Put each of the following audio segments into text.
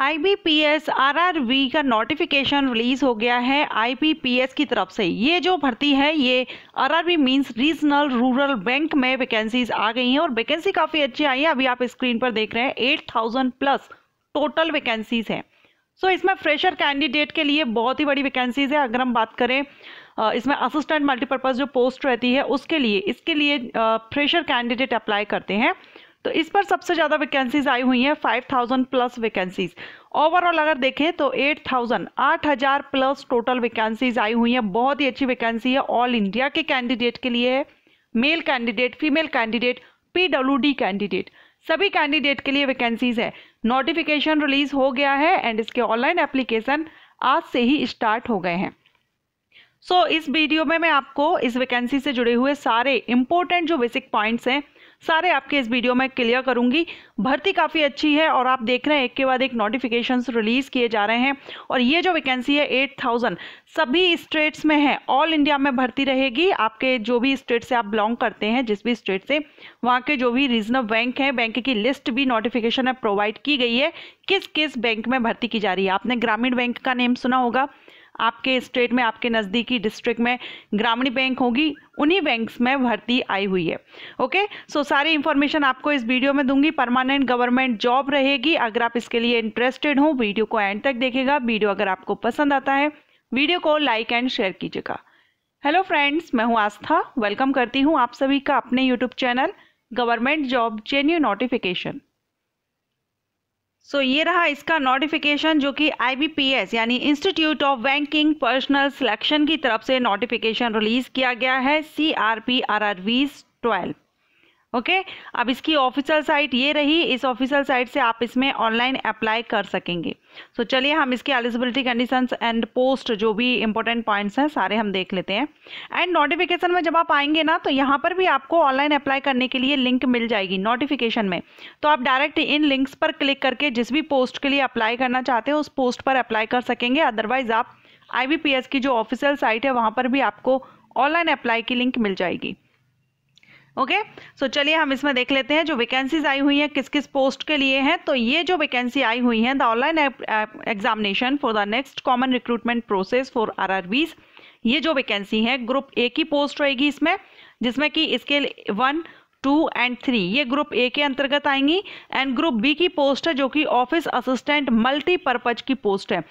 IBPS RRB का notification release हो गया है आईबीपीएस की तरफ से ये जो भर्ती है ये RRB means regional rural bank में वैकेंसीज आ गई हैं और वैकेंसी काफ़ी अच्छी आई है अभी आप स्क्रीन पर देख रहे हैं eight thousand plus total vacancies हैं सो so, इसमें फ्रेशर कैंडिडेट के लिए बहुत ही बड़ी वैकेंसीज है अगर हम बात करें इसमें असिस्टेंट मल्टीपर्पज़ जो पोस्ट रहती है उसके लिए इसके लिए फ्रेशर कैंडिडेट अप्लाई करते हैं तो इस पर सबसे ज़्यादा वैकेंसीज आई हुई हैं 5000 प्लस वैकेंसीज ओवरऑल अगर देखें तो 8000 8000 प्लस टोटल वैकेंसीज आई हुई हैं बहुत ही अच्छी वैकेंसी है ऑल इंडिया के कैंडिडेट के लिए है male candidate female candidate PWD candidate सभी कैंडिडेट के लिए वैकेंसीज है नोटिफिकेशन रिलीज हो गया है एंड इसके ऑनलाइन एप्लीकेशन आज से ही स्टार्ट हो गए हैं सो so, इस वीडियो में मैं आपको इस वैकेंसी से जुड़े हुए सारे इंपॉर्टेंट जो बेसिक पॉइंट्स हैं सारे आपके इस वीडियो में क्लियर करूंगी भर्ती काफ़ी अच्छी है और आप देख रहे हैं एक के बाद एक नोटिफिकेशन रिलीज़ किए जा रहे हैं और ये जो वैकेंसी है एट थाउजेंड सभी स्टेट्स में है ऑल इंडिया में भर्ती रहेगी आपके जो भी स्टेट से आप बिलोंग करते हैं जिस भी स्टेट से वहाँ के जो भी रीजनल बैंक हैं बैंक की लिस्ट भी नोटिफिकेशन में प्रोवाइड की गई है किस किस बैंक में भर्ती की जा रही है आपने ग्रामीण बैंक का नेम सुना होगा आपके स्टेट में आपके नज़दीकी डिस्ट्रिक्ट में ग्रामीण बैंक होगी उन्हीं बैंक्स में भर्ती आई हुई है ओके सो सारी इन्फॉर्मेशन आपको इस वीडियो में दूंगी परमानेंट गवर्नमेंट जॉब रहेगी अगर आप इसके लिए इंटरेस्टेड हो वीडियो को एंड तक देखेगा वीडियो अगर आपको पसंद आता है वीडियो को लाइक एंड शेयर कीजिएगा हेलो फ्रेंड्स मैं हूँ आस्था वेलकम करती हूँ आप सभी का अपने YouTube channel government job genuine notification so so, ये रहा इसका नोटिफिकेशन जो कि आईबीपीएस यानी institute of banking personnel selection की तरफ से नोटिफिकेशन रिलीज किया गया है C R P R R Bs twelve okay अब इसकी ऑफिशियल साइट ये रही इस ऑफिशियल साइट से आप इसमें ऑनलाइन अप्लाई कर सकेंगे सो so, चलिए हम इसकी एलिजिबिलिटी कंडीशंस एंड पोस्ट जो भी इंपॉर्टेंट पॉइंट्स हैं सारे हम देख लेते हैं एंड नोटिफिकेशन में जब आप आएंगे ना तो यहाँ पर भी आपको ऑनलाइन अप्लाई करने के लिए लिंक मिल जाएगी नोटिफिकेशन में तो आप डायरेक्ट इन लिंक्स पर क्लिक करके जिस भी पोस्ट के लिए अप्लाई करना चाहते हो उस पोस्ट पर अप्लाई कर सकेंगे अदरवाइज आप आई की जो ऑफिशियल साइट है वहाँ पर भी आपको ऑनलाइन अप्लाई की लिंक मिल जाएगी ओके सो चलिए हम इसमें देख लेते हैं जो वैकेंसीज आई हुई हैं किस किस पोस्ट के लिए हैं तो ये जो वैकेंसी आई हुई हैं the online examination for the next common recruitment process for R R ये जो वैकेंसी है ग्रुप ए की पोस्ट रहेगी इसमें जिसमें कि इसके वन टू एंड थ्री ये ग्रुप ए के अंतर्गत आएंगी एंड ग्रुप बी की पोस्ट है जो कि ऑफिस असिस्टेंट मल्टीपर्पज की पोस्ट है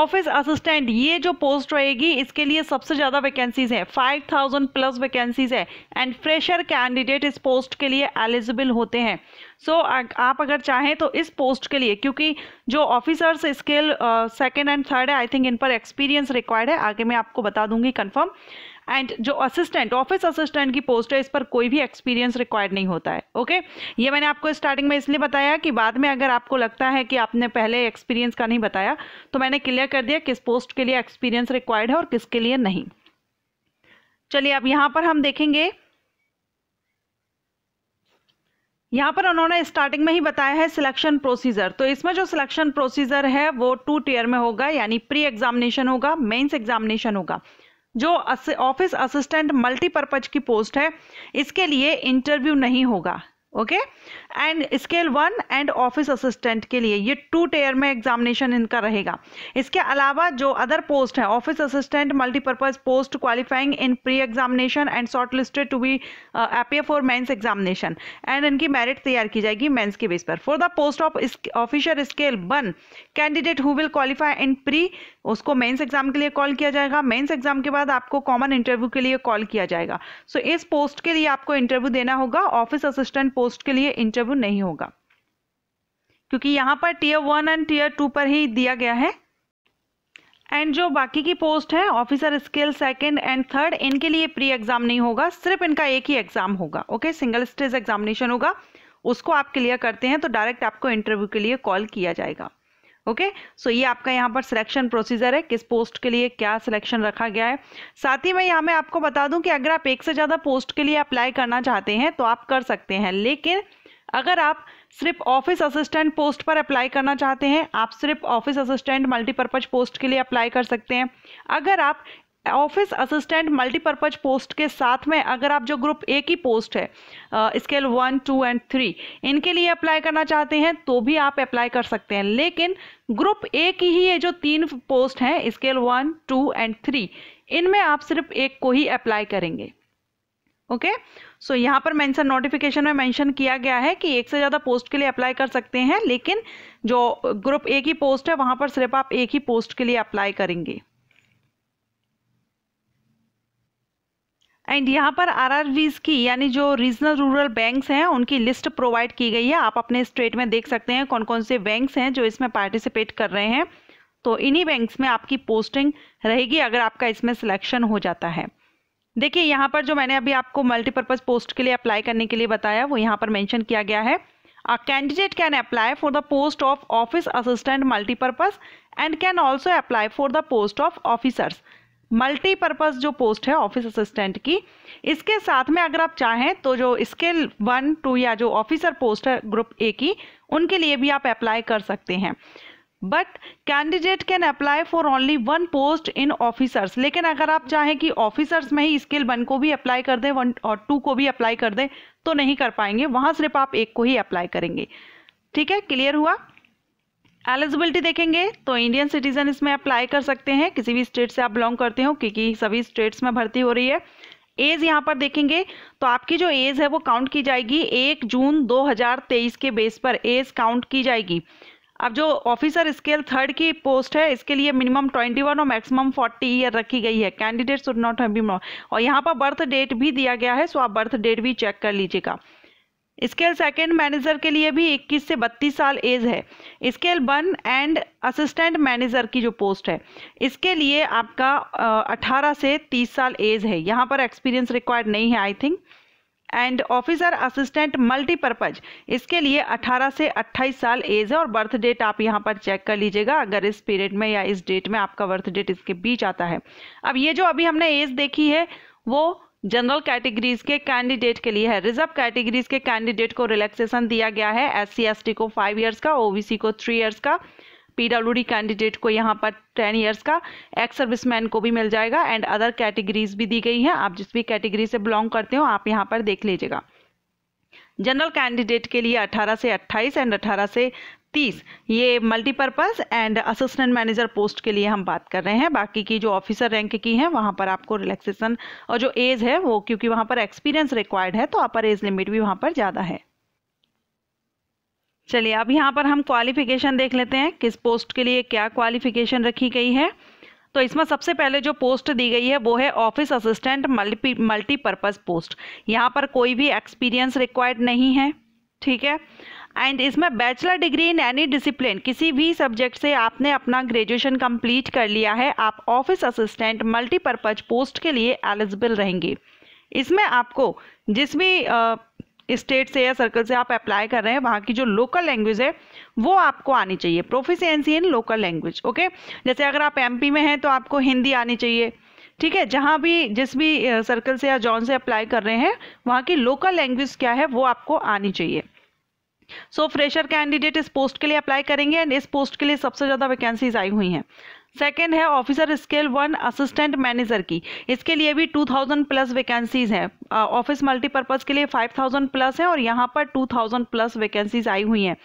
ऑफिस असिस्टेंट ये जो पोस्ट रहेगी इसके लिए सबसे ज़्यादा वैकेंसीज है फाइव थाउजेंड प्लस वैकेंसीज है एंड फ्रेशर कैंडिडेट इस पोस्ट के लिए एलिजिबल होते हैं सो so, आप अगर चाहें तो इस पोस्ट के लिए क्योंकि जो officers scale second and third है आई थिंक इन पर एक्सपीरियंस रिक्वायर्ड है आगे मैं आपको बता दूंगी कन्फर्म एंड जो असिस्टेंट ऑफिस असिस्टेंट की पोस्ट है इस पर कोई भी एक्सपीरियंस रिक्वायर्ड नहीं होता है ओके ये मैंने आपको स्टार्टिंग में इसलिए बताया कि बाद में अगर आपको लगता है कि आपने पहले एक्सपीरियंस का नहीं बताया तो मैंने क्लियर कर दिया किस पोस्ट के लिए एक्सपीरियंस रिक्वायर्ड है और किसके लिए नहीं चलिए अब यहाँ पर हम देखेंगे यहाँ पर उन्होंने स्टार्टिंग में ही बताया है सिलेक्शन प्रोसीजर तो इसमें जो सिलेक्शन प्रोसीजर है वो टू टीयर में होगा यानी प्री एग्जामिनेशन होगा मेंस एग्जामिनेशन होगा जो ऑफिस असिस्टेंट मल्टीपर्पज की पोस्ट है इसके लिए इंटरव्यू नहीं होगा okay and scale one and office assistant के लिए ये टू टेयर में एग्जामिनेशन इनका रहेगा इसके अलावा जो अदर पोस्ट है office assistant multipurpose post qualifying in pre examination and short listed to be appear for mains examination and इनकी मेरिट तैयार की जाएगी मेंस के बेस पर for the post of officer scale one candidate who will qualify in pre उसको mains exam के लिए call किया जाएगा मेन्स एग्जाम के बाद आपको कॉमन इंटरव्यू के लिए कॉल किया जाएगा सो so, इस पोस्ट के लिए आपको इंटरव्यू देना होगा ऑफिस असिस्टेंट पोस्ट के लिए इंटरव्यू नहीं होगा क्योंकि यहां पर tier one and tier two पर ही दिया गया है एंड जो बाकी की पोस्ट है officer scale second and third इनके लिए प्री एग्जाम नहीं होगा सिर्फ इनका एक ही एग्जाम होगा ओके सिंगल स्टेज एग्जामिनेशन होगा उसको आप क्लियर करते हैं तो डायरेक्ट आपको इंटरव्यू के लिए कॉल किया जाएगा ओके okay? सो so, ये आपका यहाँ पर सिलेक्शन प्रोसीजर है किस पोस्ट के लिए क्या सिलेक्शन रखा गया है साथ ही मैं यहाँ मैं आपको बता दूं कि अगर आप एक से ज़्यादा पोस्ट के लिए अप्लाई करना चाहते हैं तो आप कर सकते हैं लेकिन अगर आप सिर्फ ऑफिस असिस्टेंट पोस्ट पर अप्लाई करना चाहते हैं आप सिर्फ ऑफिस असिस्टेंट मल्टीपर्पज पोस्ट के लिए अप्लाई कर सकते हैं अगर आप ऑफिस असिस्टेंट मल्टीपर्पज पोस्ट के साथ में अगर आप जो ग्रुप ए की पोस्ट है scale one two and three इनके लिए अप्लाई करना चाहते हैं तो भी आप अप्लाई कर सकते हैं लेकिन ग्रुप ए की ही ये जो तीन पोस्ट हैं scale one two and three इनमें आप सिर्फ एक को ही अप्लाई करेंगे ओके सो so, यहाँ पर मेंशन नोटिफिकेशन में मेंशन किया गया है कि एक से ज़्यादा पोस्ट के लिए अप्लाई कर सकते हैं लेकिन जो ग्रुप ए की पोस्ट है वहाँ पर सिर्फ आप एक ही पोस्ट के लिए अप्लाई करेंगे एंड यहाँ पर आरआरबीज की यानी जो रीजनल रूरल बैंक्स हैं उनकी लिस्ट प्रोवाइड की गई है आप अपने स्टेट में देख सकते हैं कौन कौन से बैंक्स हैं जो इसमें पार्टिसिपेट कर रहे हैं तो इन्हीं बैंक्स में आपकी पोस्टिंग रहेगी अगर आपका इसमें सिलेक्शन हो जाता है देखिए यहाँ पर जो मैंने अभी आपको मल्टीपर्पज़ पोस्ट के लिए अप्लाई करने के लिए बताया वो यहाँ पर मैंशन किया गया है a candidate can apply for the post of office assistant multipurpose and can also apply for the post of officers multipurpose जो पोस्ट है ऑफिस असिस्टेंट की इसके साथ में अगर आप चाहें तो जो स्केल वन टू या जो ऑफिसर पोस्ट है ग्रुप ए की उनके लिए भी आप अप्लाई कर सकते हैं but candidate can apply for only one post in officers लेकिन अगर आप चाहें कि ऑफिसर्स में ही स्केल वन को भी अप्लाई कर दें वन और टू को भी अप्लाई कर दें तो नहीं कर पाएंगे वहाँ सिर्फ आप एक को ही अप्लाई करेंगे ठीक है क्लियर हुआ एलिजिबिलिटी देखेंगे तो इंडियन सिटीजन इसमें अप्लाई कर सकते हैं किसी भी स्टेट से आप बिलोंग करते हो क्योंकि सभी स्टेट्स में भर्ती हो रही है एज यहाँ पर देखेंगे तो आपकी जो एज है वो काउंट की जाएगी एक जून 2023 के बेस पर एज काउंट की जाएगी अब जो ऑफिसर स्केल थर्ड की पोस्ट है इसके लिए मिनिमम 21 और मैक्सिमम 40 ईयर रखी गई है कैंडिडेट शुड नॉट है और यहाँ पर बर्थ डेट भी दिया गया है सो आप बर्थ डेट भी चेक कर लीजिएगा स्केल सेकेंड मैनेजर के लिए भी 21 से 32 साल एज है scale one and assistant manager की जो पोस्ट है इसके लिए आपका अठारह से 30 साल एज है यहाँ पर एक्सपीरियंस रिक्वायर्ड नहीं है I think and officer assistant multipurpose इसके लिए 18 से 28 साल एज है और बर्थ डेट आप यहाँ पर चेक कर लीजिएगा अगर इस पीरियड में या इस डेट में आपका बर्थ डेट इसके बीच आता है अब ये जो अभी हमने एज देखी है वो जनरल कैटेगरीज के कैंडिडेट के लिए है रिजर्व कैटेगरीज के कैंडिडेट को रिलैक्सेशन दिया गया है एस सी को फाइव ईयर्स का ओबीसी को थ्री ईयर्स का पीडब्ल्यूडी कैंडिडेट को यहाँ पर टेन ईयर्स का एक्स सर्विसमैन को भी मिल जाएगा एंड अदर कैटेगरीज भी दी गई हैं आप जिस भी कैटेगरी से बिलोंग करते हो आप यहाँ पर देख लीजिएगा जनरल कैंडिडेट के लिए 18 से 28 एंड 18 से तीस ये multipurpose and assistant manager post के लिए हम बात कर रहे हैं बाकी की जो ऑफिसर रैंक की है वहाँ पर आपको रिलैक्सेशन और जो एज है वो क्योंकि वहाँ पर एक्सपीरियंस रिक्वायर्ड है तो अपर एज लिमिट भी वहाँ पर ज़्यादा है चलिए अब यहाँ पर हम क्वालिफिकेशन देख लेते हैं किस पोस्ट के लिए क्या क्वालिफिकेशन रखी गई है तो इसमें सबसे पहले जो पोस्ट दी गई है वो है office assistant multi multipurpose post यहाँ पर कोई भी एक्सपीरियंस रिक्वायर्ड नहीं है ठीक है एंड इसमें bachelor degree in any discipline किसी भी सब्जेक्ट से आपने अपना ग्रेजुएशन कंप्लीट कर लिया है आप ऑफिस असिस्टेंट मल्टीपर्पज पोस्ट के लिए एलिजिबल रहेंगे इसमें आपको जिस भी स्टेट से या सर्कल से आप अप्लाई कर रहे हैं वहाँ की जो लोकल लैंग्वेज है वो आपको आनी चाहिए proficiency in local language okay जैसे अगर आप एमपी में हैं तो आपको हिंदी आनी चाहिए ठीक है जहाँ भी जिस भी सर्कल से या जॉन से अप्लाई कर रहे हैं वहाँ की लोकल लैंग्वेज क्या है वो आपको आनी चाहिए सो फ्रेशर कैंडिडेट इस पोस्ट के लिए अप्लाई करेंगे एंड इस पोस्ट के लिए सबसे ज़्यादा वैकेंसीज आई हुई हैं सेकेंड है officer scale one assistant manager की इसके लिए भी 2000 प्लस वैकेंसीज हैं ऑफिस मल्टीपर्पज़ के लिए 5000 प्लस है और यहाँ पर 2000 प्लस वैकेंसीज आई हुई हैं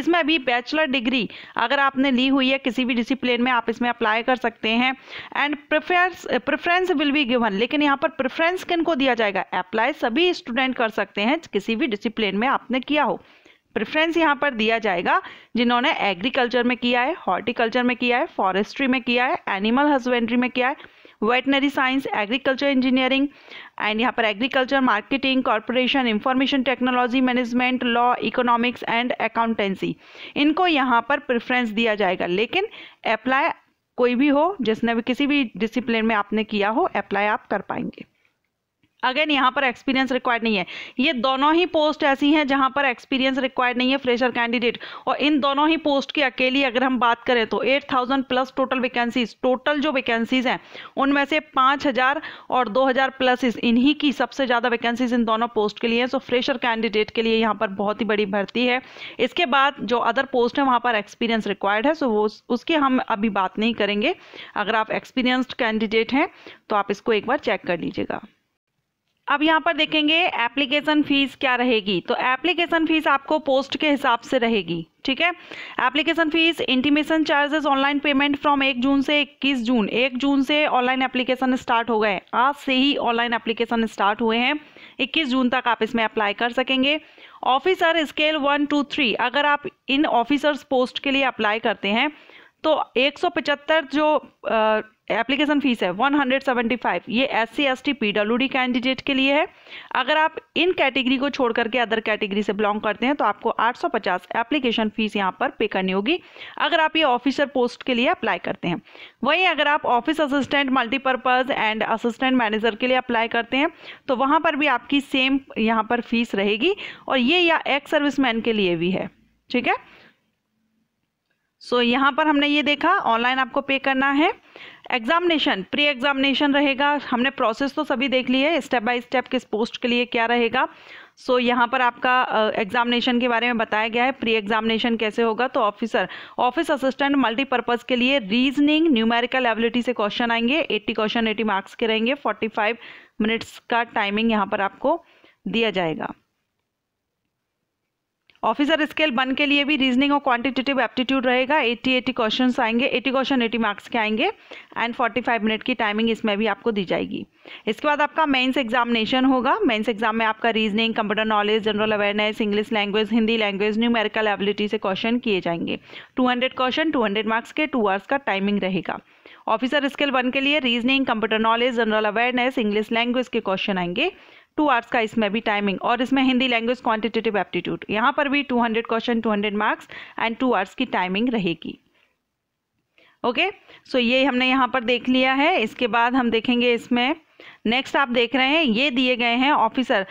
इसमें भी बैचलर डिग्री अगर आपने ली हुई है किसी भी डिसिप्लिन में आप इसमें अप्लाई कर सकते हैं and preference preference will be given लेकिन यहाँ पर प्रेफरेंस किन दिया जाएगा अप्लाई सभी स्टूडेंट कर सकते हैं किसी भी डिसिप्लिन में आपने किया हो प्रेफरेंस यहाँ पर दिया जाएगा जिन्होंने एग्रीकल्चर में किया है हॉर्टिकल्चर में किया है फॉरेस्ट्री में किया है एनिमल हस्बेंड्री में किया है veterinary science agriculture engineering and यहाँ पर agriculture marketing corporation information technology management law economics and accountancy इनको यहाँ पर प्रेफरेंस दिया जाएगा लेकिन अप्लाई कोई भी हो जिसने भी किसी भी डिसिप्लिन में आपने किया हो अप्लाई आप कर पाएंगे अगेन यहाँ पर एक्सपीरियंस रिक्वायर्ड नहीं है ये दोनों ही पोस्ट ऐसी हैं जहाँ पर एक्सपीरियंस रिक्वायर्ड नहीं है फ्रेशर कैंडिडेट और इन दोनों ही पोस्ट की अकेली अगर हम बात करें तो 8000 प्लस टोटल वैकेंसीज टोटल जो वैकेंसीज हैं उनमें से 5000 और 2000 प्लस इन्हीं की सबसे ज़्यादा वैकेंसीज इन दोनों पोस्ट के लिए हैं सो फ्रेशर कैंडिडेट के लिए यहाँ पर बहुत ही बड़ी भर्ती है इसके बाद जो अदर पोस्ट है वहाँ पर एक्सपीरियंस रिक्वायर्ड है सो वो उसकी हम अभी बात नहीं करेंगे अगर आप एक्सपीरियंस्ड कैंडिडेट हैं तो आप इसको एक बार चेक कर लीजिएगा अब यहाँ पर देखेंगे एप्लीकेशन फ़ीस क्या रहेगी तो एप्लीकेशन फ़ीस आपको पोस्ट के हिसाब से रहेगी ठीक है application fees intimation charges online payment from एक जून से इक्कीस जून एक जून से ऑनलाइन एप्लीकेशन स्टार्ट हो गए आज से ही ऑनलाइन एप्लीकेशन स्टार्ट हुए हैं इक्कीस जून तक आप इसमें अप्लाई कर सकेंगे officer scale one two three अगर आप इन ऑफिसर्स पोस्ट के लिए अप्लाई करते हैं तो एक जो एप्लीकेशन फीस है 175 ये S C S T candidate के लिए है अगर आप इन कैटेगरी को छोड़ करके अदर कैटेगरी से बिलोंग करते हैं तो आपको 850 एप्लीकेशन फीस यहाँ पर पे करनी होगी अगर आप ये ऑफिसर पोस्ट के लिए अप्लाई करते हैं वहीं अगर आप office assistant multipurpose and assistant manager के लिए अप्लाई करते हैं तो वहाँ पर भी आपकी सेम यहाँ पर फीस रहेगी और ये या एक्स सर्विस के लिए भी है ठीक है सो so, यहाँ पर हमने ये देखा ऑनलाइन आपको पे करना है एग्जामिनेशन प्री एग्जामिनेशन रहेगा हमने प्रोसेस तो सभी देख ली है स्टेप बाय स्टेप किस पोस्ट के लिए क्या रहेगा सो so, यहाँ पर आपका एग्जामिनेशन uh, के बारे में बताया गया है प्री एग्जामिनेशन कैसे होगा तो ऑफिसर ऑफिस असिस्टेंट मल्टीपर्पज़ के लिए रीजनिंग न्यूमेरिकल एबिलिटी से क्वेश्चन आएंगे 80 क्वेश्चन 80 मार्क्स के रहेंगे 45 मिनट्स का टाइमिंग यहाँ पर आपको दिया जाएगा ऑफिसर स्केल वन के लिए भी रीजनिंग और क्वांटिटेटिव एप्टीट्यूड रहेगा 80 80 क्वेश्चन आएंगे 80 क्वेश्चन 80 मार्क्स के आएंगे एंड 45 मिनट की टाइमिंग इसमें भी आपको दी जाएगी इसके बाद आपका मेंस एग्जामिनेशन होगा मेंस एग्जाम में आपका reasoning computer knowledge general awareness English language Hindi language numerical ability से क्वेश्चन किए जाएंगे टू क्वेश्चन टू मार्क्स के टू आवर्स का टाइमिंग रहेगा ऑफिसर स्केल वन के लिए reasoning computer knowledge general awareness English language के क्वेश्चन आएंगे टू आवर्स का इसमें भी टाइमिंग और इसमें हिंदी लैंग्वेज क्वांटिटेटिव एप्टीट्यूड यहाँ पर भी 200 question 200 marks and two hours की टाइमिंग रहेगी ओके सो ये हमने यहाँ पर देख लिया है इसके बाद हम देखेंगे इसमें नेक्स्ट आप देख रहे हैं ये दिए गए हैं officer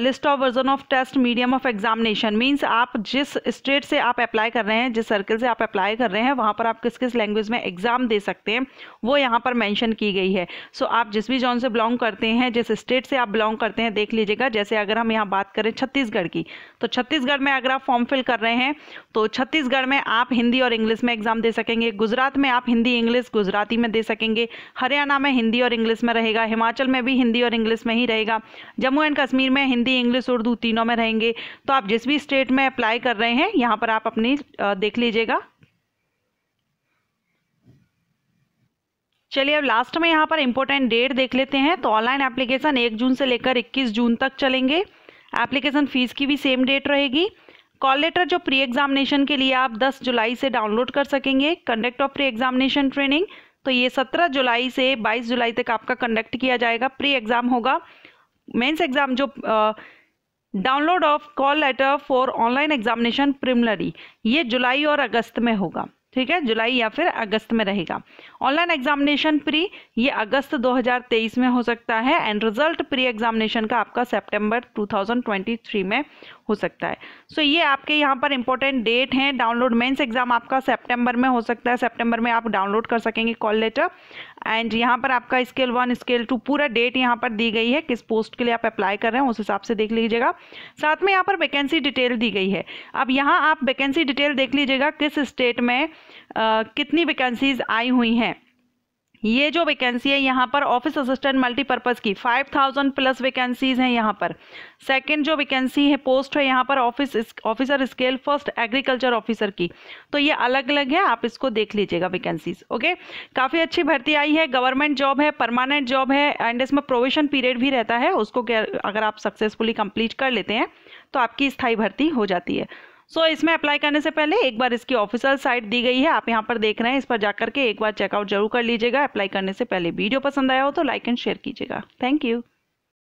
list of version of test medium of examination means आप जिस स्टेट से आप अप्लाई कर रहे हैं जिस सर्कल से आप अप्लाई कर रहे हैं वहाँ पर आप किस किस लैंग्वेज में एग्ज़ाम दे सकते हैं वो यहाँ पर मैंशन की गई है सो so, आप जिस भी जोन से बिलोंग करते हैं जिस स्टेट से आप बिलोंग करते हैं देख लीजिएगा जैसे अगर हम यहाँ बात करें छत्तीसगढ़ की तो छत्तीसगढ़ में अगर आप फॉर्म फिल कर रहे हैं तो छत्तीसगढ़ में आप हिंदी और इंग्लिश में एग्ज़ाम दे सकेंगे गुजरात में आप हिंदी इंग्लिश गुजराती में दे सकेंगे हरियाणा में हिंदी और इंग्लिश में रहेगा हिमाचल में भी हिंदी और इंग्लिश में ही रहेगा जम्मू एंड कश्मीर में हिंदी इंग्लिश उर्दू तीनों में रहेंगे तो आप जिस भी स्टेट में अप्लाई कर रहे हैं यहाँ पर आप अपनी देख लीजिएगा चलिए अब लास्ट में यहाँ पर इम्पोर्टेंट डेट देख लेते हैं तो ऑनलाइन एप्लीकेशन एक जून से लेकर इक्कीस जून तक चलेंगे एप्लीकेशन फ़ीस की भी सेम डेट रहेगी कॉल लेटर जो प्री एग्जामिनेशन के लिए आप 10 जुलाई से डाउनलोड कर सकेंगे conduct of pre examination training तो ये 17 जुलाई से 22 जुलाई तक आपका कंडक्ट किया जाएगा प्री एग्ज़ाम होगा मेंस एग्ज़ाम जो download of call letter for online examination preliminary ये जुलाई और अगस्त में होगा ठीक है जुलाई या फिर अगस्त में रहेगा ऑनलाइन एग्जामिनेशन प्री ये अगस्त 2023 में हो सकता है एंड रिजल्ट प्री एग्जामिनेशन का आपका सितंबर 2023 में हो सकता है सो so, ये आपके यहाँ पर इंपॉर्टेंट डेट हैं डाउनलोड मेंस एग्जाम आपका सितंबर में हो सकता है सितंबर में आप डाउनलोड कर सकेंगे कॉल लेटर एंड यहाँ पर आपका स्केल वन स्केल टू पूरा डेट यहाँ पर दी गई है किस पोस्ट के लिए आप अप्लाई कर रहे हैं उस हिसाब से देख लीजिएगा साथ में यहाँ पर वैकेंसी डिटेल दी गई है अब यहाँ आप वैकेंसी डिटेल देख लीजिएगा किस स्टेट में आ, कितनी वैकेंसीज आई हुई हैं ये जो वैकेंसी है यहाँ पर ऑफिस असिस्टेंट मल्टीपर्पज़ की 5000 प्लस वैकेंसीज हैं यहाँ पर सेकंड जो वैकेंसी है पोस्ट है यहाँ पर office officer scale first agriculture officer की तो ये अलग अलग है आप इसको देख लीजिएगा वैकेंसीज ओके काफ़ी अच्छी भर्ती आई है गवर्नमेंट जॉब है परमानेंट जॉब है एंड इसमें प्रोविशन पीरियड भी रहता है उसको अगर आप सक्सेसफुली कंप्लीट कर लेते हैं तो आपकी स्थायी भर्ती हो जाती है सो so, इसमें अप्लाई करने से पहले एक बार इसकी ऑफिशियल साइट दी गई है आप यहाँ पर देख रहे हैं इस पर जाकर के एक बार चेकआउट जरूर कर लीजिएगा अप्लाई करने से पहले वीडियो पसंद आया हो तो लाइक एंड शेयर कीजिएगा थैंक यू